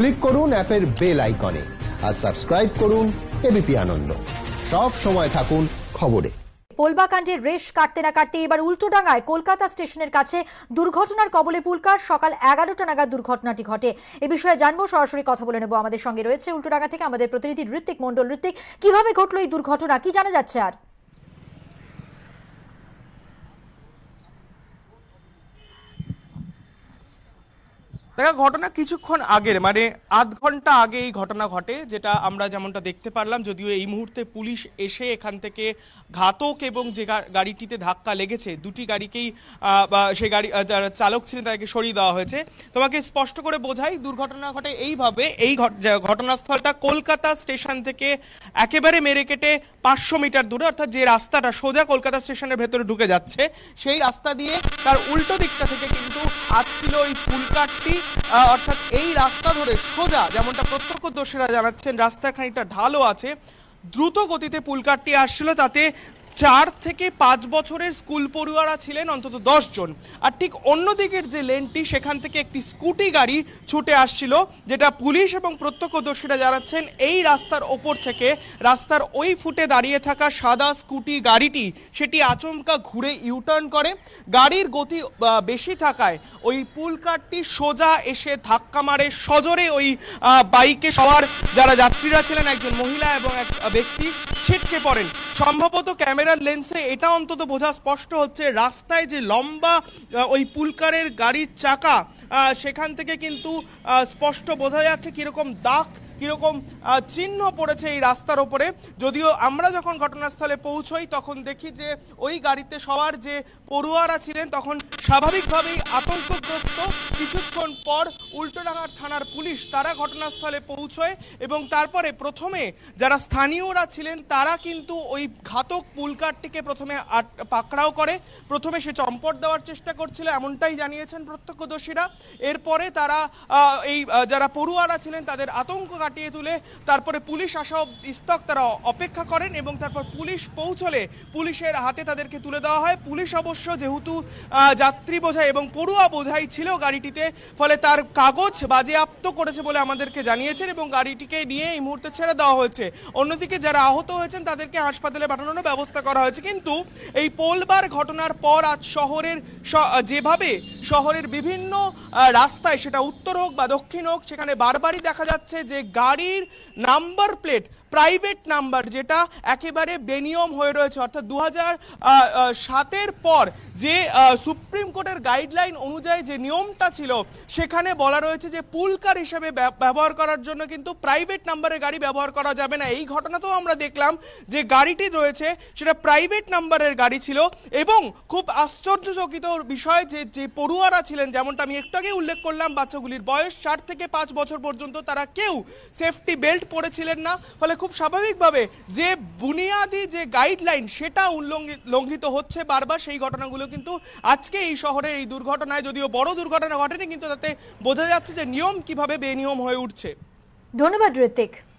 click করুন অ্যাপের bell আইকনে আর সাবস্ক্রাইব করুন এবিপি আনন্দ সব সময় থাকুন খবরে পোলবাকাণ্ডের রেশ কাটতে না কাটতে এবার উল্টোডাঙ্গায় কলকাতা স্টেশনের কাছে দুর্ঘটনার কবলে পুলকার সকাল এগারোটা নাগাদ দুর্ঘটনাটি ঘটে এ বিষয়ে জানবো সরাসরি কথা বলে নেব আমাদের সঙ্গে রয়েছে উল্টোডাঙ্গা থেকে আমাদের প্রতিনিধি ঋত্বিক মন্ডল ঋত্বিক কিভাবে ঘটলো এই দুর্ঘটনা কি জানা যাচ্ছে আর দেখা ঘটনা কিছুক্ষণ আগের মানে আধ ঘন্টা আগে এই ঘটনা ঘটে যেটা আমরা যেমনটা দেখতে পারলাম যদিও এই মুহূর্তে পুলিশ এসে এখান থেকে ঘাতক এবং যে গাড়িটিতে ধাক্কা লেগেছে দুটি গাড়িকেই সে গাড়ি চালক ছিলেন তাকে সরিয়ে দেওয়া হয়েছে তোমাকে স্পষ্ট করে বোঝাই দুর্ঘটনা ঘটে এইভাবে এই ঘটনাস্থলটা কলকাতা স্টেশন থেকে একেবারে মেরে কেটে পাঁচশো মিটার দূরে অর্থাৎ যে রাস্তাটা সোজা কলকাতা স্টেশনের ভেতরে ঢুকে যাচ্ছে সেই রাস্তা দিয়ে তার উল্টো দিকটা থেকে কিন্তু আসছিল ওই ফুলকাটটি অর্থাৎ এই রাস্তা ধরে সোজা যেমনটা প্রত্যক্ষদর্শীরা জানাচ্ছেন রাস্তা খানিকটা ঢালও আছে দ্রুত গতিতে পুলকারটি আসছিল তাতে চার থেকে পাঁচ বছরের স্কুল পড়ুয়ারা ছিলেন অন্তত জন আর ঠিক অন্যদিকের যে লেনটি সেখান থেকে একটি স্কুটি গাড়ি ছুটে আসছিল যেটা পুলিশ এবং প্রত্যক্ষদর্শীরা জানাচ্ছেন এই রাস্তার ওপর থেকে রাস্তার ওই ফুটে দাঁড়িয়ে থাকা সাদা স্কুটি গাড়িটি সেটি আচমকা ঘুরে ইউটার্ন করে গাড়ির গতি বেশি থাকায় ওই পুল কারটি সোজা এসে ধাক্কা মারে সজোরে ওই বাইকে সবার যারা যাত্রীরা ছিলেন একজন মহিলা এবং এক ব্যক্তি ছিটকে পড়েন সম্ভবত ক্যামেরা ক্যামেরার লেন্সে এটা অন্তত বোঝা স্পষ্ট হচ্ছে রাস্তায় যে লম্বা ওই পুলকারের গাড়ির চাকা সেখান থেকে কিন্তু স্পষ্ট বোঝা যাচ্ছে কীরকম দাগ কীরকম চিহ্ন পড়েছে এই রাস্তার ওপরে যদিও আমরা যখন ঘটনাস্থলে পৌঁছই তখন দেখি যে ওই গাড়িতে সবার যে পড়ুয়ারা ছিলেন তখন স্বাভাবিকভাবেই আতঙ্কগ্রস্ত কিছুক্ষণ পর উল্টোডাঙ্গার থানার পুলিশ তারা ঘটনাস্থলে পৌঁছয় এবং তারপরে প্রথমে যারা স্থানীয়রা ছিলেন তারা কিন্তু ওই ঘাতক পুলকারটিকে প্রথমে পাকড়াও করে প্রথমে সে চম্পট দেওয়ার চেষ্টা করছিল এমনটাই জানিয়েছেন প্রত্যক্ষদর্শীরা এরপরে তারা এই যারা পড়ুয়ারা ছিলেন তাদের আতঙ্ক কাটিয়ে তুলে তারপরে পুলিশ আসা ইস্তক তারা অপেক্ষা করেন এবং তারপর পুলিশ পৌঁছলে পুলিশের হাতে তাদেরকে তুলে দেওয়া হয় পুলিশ অবশ্য যেহেতু যাত্রী যাত্রী বোঝাই এবং পড়ুয়া বোঝাই ছিল গাড়িটিতে ফলে তার কাগজ বাজেয়াপ্ত করেছে বলে আমাদেরকে জানিয়েছেন এবং গাড়িটিকে নিয়ে এই মুহূর্তে ছেড়ে দেওয়া হয়েছে অন্যদিকে যারা আহত হয়েছেন তাদেরকে হাসপাতালে পাঠানোর ব্যবস্থা করা হয়েছে কিন্তু এই পোলবার ঘটনার পর আজ শহরের যেভাবে শহরের বিভিন্ন রাস্তায় সেটা উত্তর হোক বা দক্ষিণ হোক সেখানে বারবারই দেখা যাচ্ছে যে গাড়ির নাম্বার প্লেট প্রাইভেট নাম্বার যেটা একেবারে বেনিয়ম হয়ে রয়েছে অর্থাৎ দু হাজার সাতের পর যে সুপ্রিম কোর্টের গাইডলাইন অনুযায়ী যে নিয়মটা ছিল সেখানে বলা রয়েছে যে পুলকার হিসেবে ব্যবহার করার জন্য কিন্তু প্রাইভেট নাম্বারে গাড়ি ব্যবহার করা যাবে না এই ঘটনাতেও আমরা দেখলাম যে গাড়িটি রয়েছে সেটা প্রাইভেট নাম্বারের গাড়ি ছিল এবং খুব আশ্চর্যচকিত বিষয় যে যে পড়ুয়া পড়ুয়ারা ছিলেন যেমনটা আমি একটু আগে উল্লেখ করলাম বাচ্চাগুলির বয়স চার থেকে পাঁচ বছর পর্যন্ত তারা কেউ সেফটি বেল্ট পরেছিলেন না ফলে খুব স্বাভাবিকভাবে যে বুনিয়াদি যে গাইডলাইন সেটা লঙ্ঘিত হচ্ছে বারবার সেই ঘটনাগুলো কিন্তু আজকে এই শহরে এই দুর্ঘটনায় যদিও বড় দুর্ঘটনা ঘটেনি কিন্তু তাতে বোঝা যাচ্ছে যে নিয়ম কিভাবে বেনিয়ম হয়ে উঠছে ধন্যবাদ ঋতিক